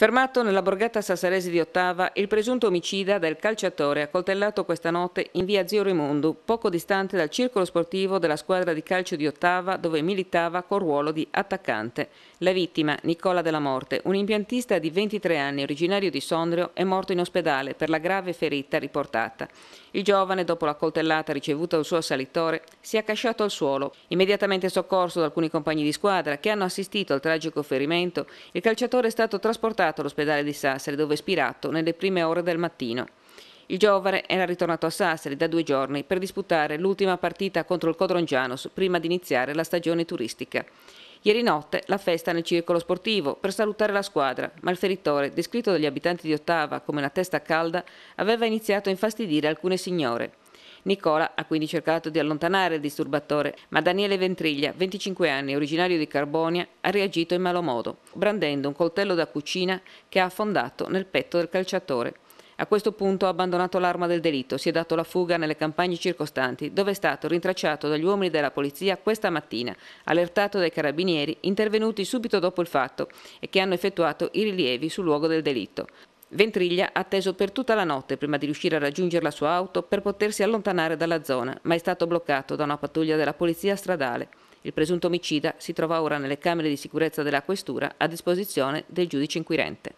Fermato nella borgata sassarese di Ottava, il presunto omicida del calciatore accoltellato questa notte in via Zio Raimondo, poco distante dal circolo sportivo della squadra di calcio di Ottava, dove militava col ruolo di attaccante. La vittima, Nicola della Morte, un impiantista di 23 anni originario di Sondrio, è morto in ospedale per la grave ferita riportata. Il giovane, dopo la coltellata ricevuta dal suo assalitore, si è accasciato al suolo. Immediatamente soccorso da alcuni compagni di squadra che hanno assistito al tragico ferimento, il calciatore è stato trasportato trasportato all'ospedale di Sassari dove è spirato nelle prime ore del mattino. Il giovane era ritornato a Sassari da due giorni per disputare l'ultima partita contro il Codrongianos prima di iniziare la stagione turistica. Ieri notte la festa nel circolo sportivo per salutare la squadra, ma il feritore, descritto dagli abitanti di Ottava come una testa calda, aveva iniziato a infastidire alcune signore. Nicola ha quindi cercato di allontanare il disturbatore, ma Daniele Ventriglia, 25 anni, originario di Carbonia, ha reagito in malo modo, brandendo un coltello da cucina che ha affondato nel petto del calciatore. A questo punto ha abbandonato l'arma del delitto, si è dato la fuga nelle campagne circostanti, dove è stato rintracciato dagli uomini della polizia questa mattina, allertato dai carabinieri intervenuti subito dopo il fatto e che hanno effettuato i rilievi sul luogo del delitto. Ventriglia ha atteso per tutta la notte prima di riuscire a raggiungere la sua auto per potersi allontanare dalla zona, ma è stato bloccato da una pattuglia della polizia stradale. Il presunto omicida si trova ora nelle camere di sicurezza della questura a disposizione del giudice inquirente.